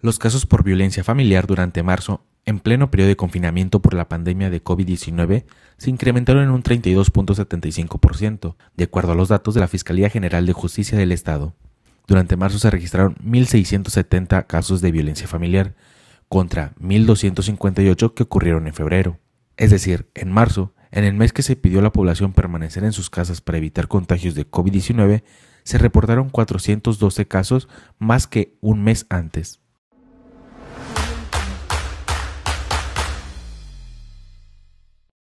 los casos por violencia familiar durante marzo, en pleno periodo de confinamiento por la pandemia de COVID-19, se incrementaron en un 32.75%, de acuerdo a los datos de la Fiscalía General de Justicia del Estado. Durante marzo se registraron 1.670 casos de violencia familiar, contra 1.258 que ocurrieron en febrero. Es decir, en marzo, en el mes que se pidió a la población permanecer en sus casas para evitar contagios de COVID-19, se reportaron 412 casos más que un mes antes.